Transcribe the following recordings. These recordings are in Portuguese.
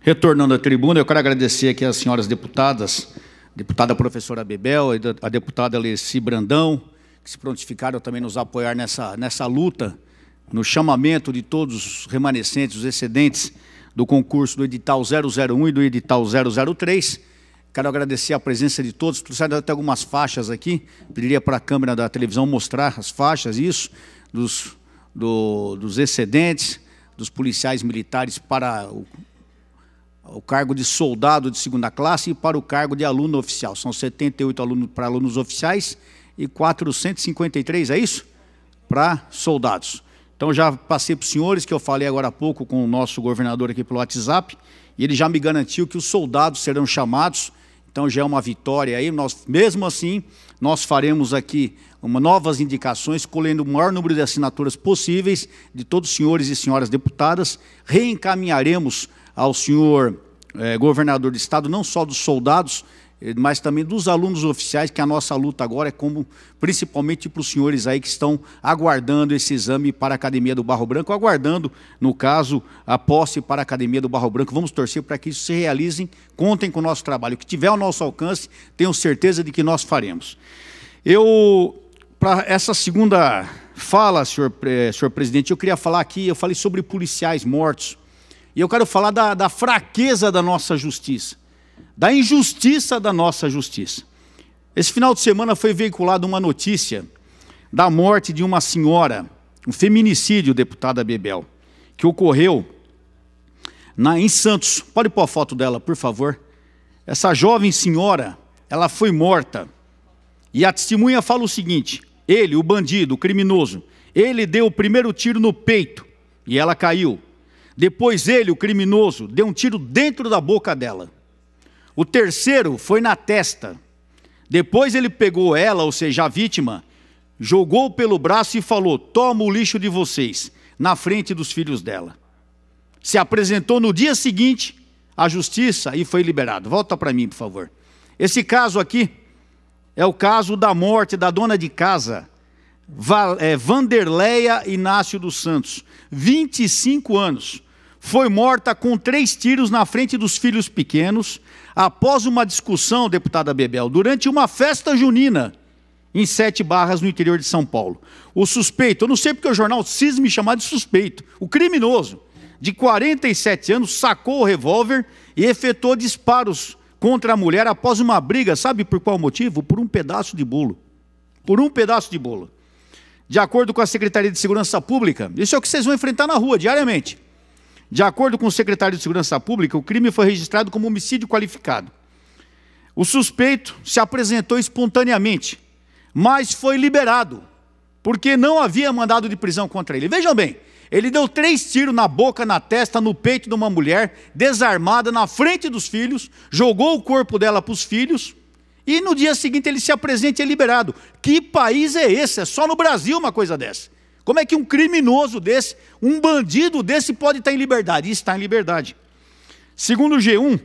Retornando à tribuna, eu quero agradecer aqui às senhoras deputadas, deputada professora Bebel a deputada Alessi Brandão, que se prontificaram também nos apoiar nessa, nessa luta, no chamamento de todos os remanescentes, os excedentes do concurso do edital 001 e do edital 003. Quero agradecer a presença de todos, trouxeram até algumas faixas aqui, pediria para a câmera da televisão mostrar as faixas, isso, dos, do, dos excedentes, dos policiais militares para o, o cargo de soldado de segunda classe e para o cargo de aluno oficial. São 78 alunos para alunos oficiais e 453, é isso? Para soldados. Então já passei para os senhores que eu falei agora há pouco com o nosso governador aqui pelo WhatsApp, e ele já me garantiu que os soldados serão chamados então já é uma vitória aí. Nós, mesmo assim, nós faremos aqui uma, novas indicações, colhendo o maior número de assinaturas possíveis de todos os senhores e senhoras deputadas. Reencaminharemos ao senhor eh, governador de estado, não só dos soldados, eh, mas também dos alunos oficiais, que a nossa luta agora é como, principalmente para os senhores aí que estão aguardando esse exame para a Academia do Barro Branco, aguardando, no caso, a posse para a Academia do Barro Branco. Vamos torcer para que isso se realize, contem com o nosso trabalho. O que tiver ao nosso alcance, tenho certeza de que nós faremos. Eu, para essa segunda fala, senhor, senhor presidente, eu queria falar aqui, eu falei sobre policiais mortos, e eu quero falar da, da fraqueza da nossa justiça da injustiça da nossa justiça. Esse final de semana foi veiculada uma notícia da morte de uma senhora, um feminicídio, deputada Bebel, que ocorreu na, em Santos. Pode pôr a foto dela, por favor. Essa jovem senhora, ela foi morta. E a testemunha fala o seguinte: ele, o bandido, o criminoso, ele deu o primeiro tiro no peito e ela caiu. Depois ele, o criminoso, deu um tiro dentro da boca dela. O terceiro foi na testa. Depois ele pegou ela, ou seja, a vítima, jogou pelo braço e falou: Toma o lixo de vocês, na frente dos filhos dela. Se apresentou no dia seguinte à justiça e foi liberado. Volta para mim, por favor. Esse caso aqui é o caso da morte da dona de casa, eh, Vanderleia Inácio dos Santos, 25 anos foi morta com três tiros na frente dos filhos pequenos, após uma discussão, deputada Bebel, durante uma festa junina em Sete Barras, no interior de São Paulo. O suspeito, eu não sei porque o jornal cis me chamar de suspeito, o criminoso, de 47 anos, sacou o revólver e efetuou disparos contra a mulher após uma briga, sabe por qual motivo? Por um pedaço de bolo. Por um pedaço de bolo. De acordo com a Secretaria de Segurança Pública, isso é o que vocês vão enfrentar na rua diariamente de acordo com o secretário de Segurança Pública, o crime foi registrado como homicídio qualificado. O suspeito se apresentou espontaneamente, mas foi liberado, porque não havia mandado de prisão contra ele. Vejam bem, ele deu três tiros na boca, na testa, no peito de uma mulher, desarmada, na frente dos filhos, jogou o corpo dela para os filhos, e no dia seguinte ele se apresenta e é liberado. Que país é esse? É só no Brasil uma coisa dessa. Como é que um criminoso desse, um bandido desse pode estar em liberdade? E está em liberdade. Segundo o G1,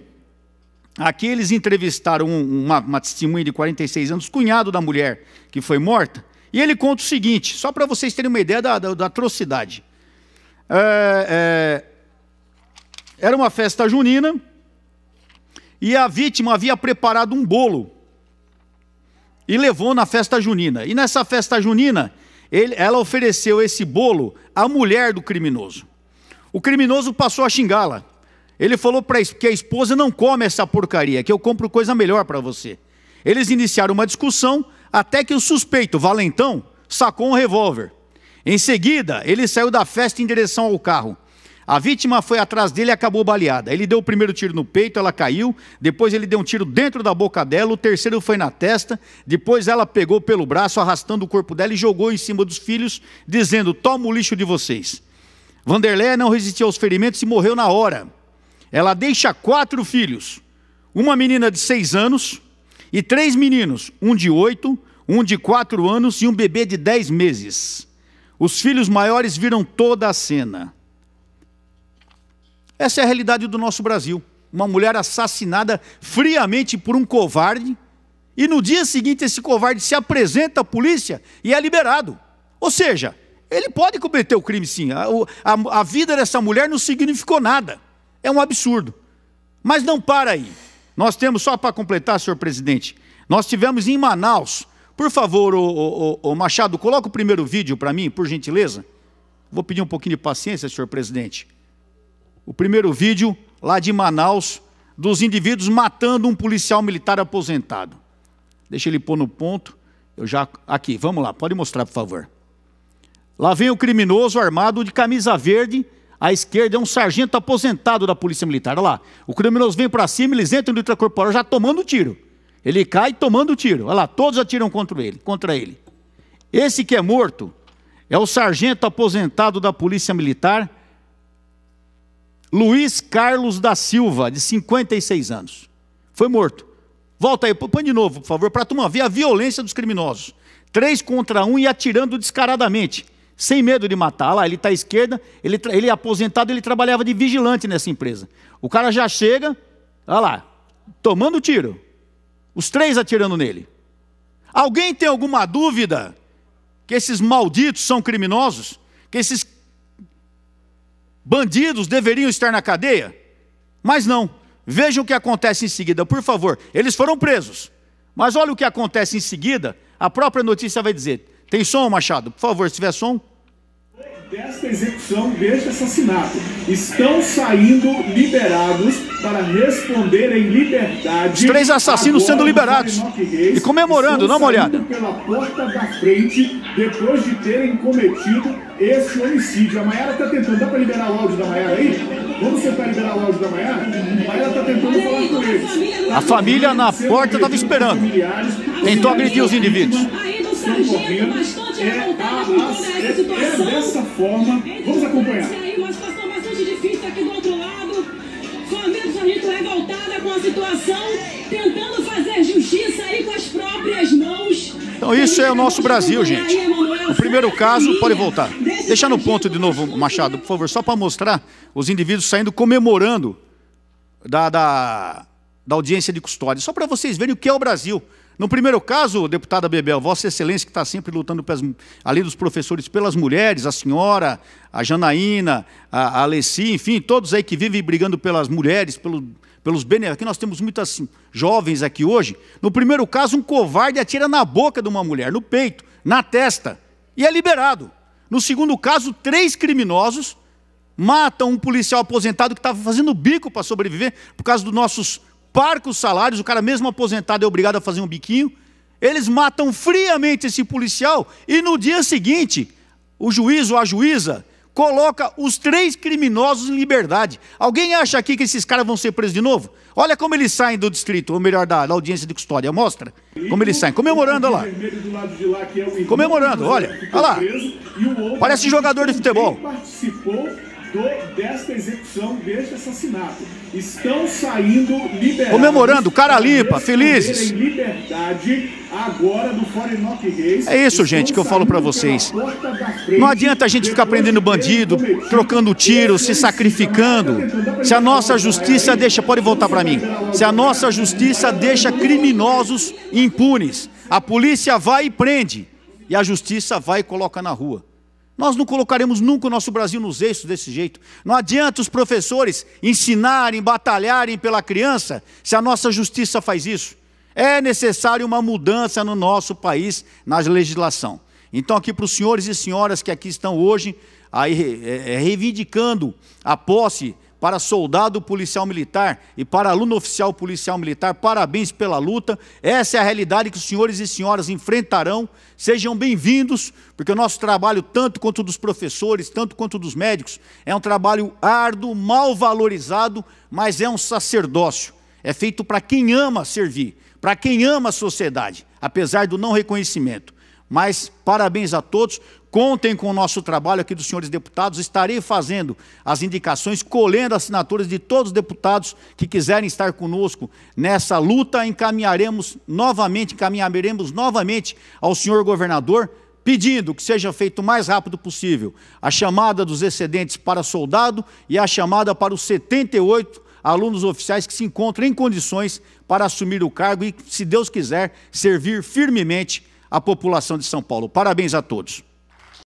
aqui eles entrevistaram uma, uma testemunha de 46 anos, cunhado da mulher que foi morta, e ele conta o seguinte, só para vocês terem uma ideia da, da, da atrocidade. É, é, era uma festa junina e a vítima havia preparado um bolo e levou na festa junina. E nessa festa junina, ele, ela ofereceu esse bolo à mulher do criminoso. O criminoso passou a xingá-la. Ele falou para que a esposa não come essa porcaria, que eu compro coisa melhor para você. Eles iniciaram uma discussão até que o suspeito, Valentão, sacou um revólver. Em seguida, ele saiu da festa em direção ao carro. A vítima foi atrás dele e acabou baleada. Ele deu o primeiro tiro no peito, ela caiu. Depois ele deu um tiro dentro da boca dela, o terceiro foi na testa. Depois ela pegou pelo braço, arrastando o corpo dela e jogou em cima dos filhos, dizendo: Toma o lixo de vocês. Vanderléia não resistiu aos ferimentos e morreu na hora. Ela deixa quatro filhos: uma menina de seis anos e três meninos, um de oito, um de quatro anos e um bebê de dez meses. Os filhos maiores viram toda a cena. Essa é a realidade do nosso Brasil. Uma mulher assassinada friamente por um covarde, e no dia seguinte esse covarde se apresenta à polícia e é liberado. Ou seja, ele pode cometer o crime sim. A, a, a vida dessa mulher não significou nada. É um absurdo. Mas não para aí. Nós temos, só para completar, senhor presidente, nós tivemos em Manaus. Por favor, o, o, o Machado, coloca o primeiro vídeo para mim, por gentileza. Vou pedir um pouquinho de paciência, senhor presidente o primeiro vídeo lá de Manaus dos indivíduos matando um policial militar aposentado. Deixa ele pôr no ponto. Eu já aqui, vamos lá, pode mostrar, por favor. Lá vem o criminoso armado de camisa verde. À esquerda é um sargento aposentado da Polícia Militar. Olha lá. O criminoso vem para cima, eles entram no intracorporal já tomando tiro. Ele cai tomando tiro. Olha lá, todos atiram contra ele, contra ele. Esse que é morto é o sargento aposentado da Polícia Militar Luiz Carlos da Silva, de 56 anos. Foi morto. Volta aí, põe de novo, por favor, para a turma ver a violência dos criminosos. Três contra um e atirando descaradamente, sem medo de matar. Lá, ele está à esquerda, ele, ele é aposentado, ele trabalhava de vigilante nessa empresa. O cara já chega, olha lá, tomando tiro. Os três atirando nele. Alguém tem alguma dúvida que esses malditos são criminosos? Que esses bandidos deveriam estar na cadeia? Mas não. Veja o que acontece em seguida, por favor. Eles foram presos. Mas olha o que acontece em seguida. A própria notícia vai dizer. Tem som, Machado? Por favor, se tiver som desta execução deste assassinato estão saindo liberados para responder em liberdade. Os três assassinos sendo liberados e comemorando, dá uma olhada. Pela porta da frente, depois de terem cometido esse homicídio. A Maiara está tentando. Dá para liberar o áudio da Maiara aí? Vamos tentar liberar o áudio da Maiara? A Maiara está tentando falar com eles. A família na porta estava esperando. Tentou agredir os indivíduos sargento, mas todos é voltados tá, tá, é, é, situação. É dessa forma, vamos acompanhar. Aí, uma situação bastante difícil aqui do outro lado. Sargento revoltada né, com a situação, tentando fazer justiça aí com as próprias mãos. Então isso é o nosso Brasil, gente. O primeiro caso, pode voltar. Deixa no ponto de novo, Machado, por favor, só para mostrar os indivíduos saindo comemorando da, da, da audiência de custódia. Só para vocês verem o que é o Brasil. No primeiro caso, deputada Bebel, Vossa Excelência, que está sempre lutando, pelas, dos professores, pelas mulheres, a senhora, a Janaína, a, a Alessi, enfim, todos aí que vivem brigando pelas mulheres, pelo, pelos benefícios. Aqui nós temos muitas assim, jovens aqui hoje. No primeiro caso, um covarde atira na boca de uma mulher, no peito, na testa, e é liberado. No segundo caso, três criminosos matam um policial aposentado que estava fazendo bico para sobreviver por causa dos nossos com os salários, o cara mesmo aposentado é obrigado a fazer um biquinho. Eles matam friamente esse policial e no dia seguinte, o juiz ou a juíza coloca os três criminosos em liberdade. Alguém acha aqui que esses caras vão ser presos de novo? Olha como eles saem do distrito, ou melhor, da, da audiência de custódia. Mostra como eles saem. Comemorando, olha lá. Comemorando, olha. Olha lá. Parece jogador de futebol. participou do, desta execução, deste assassinato. Estão saindo liberados. Comemorando, cara limpa, felizes. liberdade agora do Reis. É isso, gente, que eu falo para vocês. Não adianta a gente ficar prendendo bandido, trocando tiro, se sacrificando. Se a nossa justiça deixa, pode voltar para mim. Se a nossa justiça deixa criminosos impunes, a polícia vai e prende e a justiça vai e coloca na rua. Nós não colocaremos nunca o nosso Brasil nos eixos desse jeito. Não adianta os professores ensinarem, batalharem pela criança, se a nossa justiça faz isso. É necessário uma mudança no nosso país, na legislação. Então, aqui para os senhores e senhoras que aqui estão hoje, aí, é, é, reivindicando a posse para soldado policial militar e para aluno oficial policial militar, parabéns pela luta. Essa é a realidade que os senhores e senhoras enfrentarão. Sejam bem-vindos, porque o nosso trabalho, tanto quanto dos professores, tanto quanto dos médicos, é um trabalho árduo, mal valorizado, mas é um sacerdócio. É feito para quem ama servir, para quem ama a sociedade, apesar do não reconhecimento. Mas parabéns a todos. Contem com o nosso trabalho aqui dos senhores deputados. Estarei fazendo as indicações, colhendo assinaturas de todos os deputados que quiserem estar conosco nessa luta. Encaminharemos novamente, encaminharemos novamente ao senhor governador pedindo que seja feito o mais rápido possível a chamada dos excedentes para soldado e a chamada para os 78 alunos oficiais que se encontram em condições para assumir o cargo e, se Deus quiser, servir firmemente a população de São Paulo. Parabéns a todos.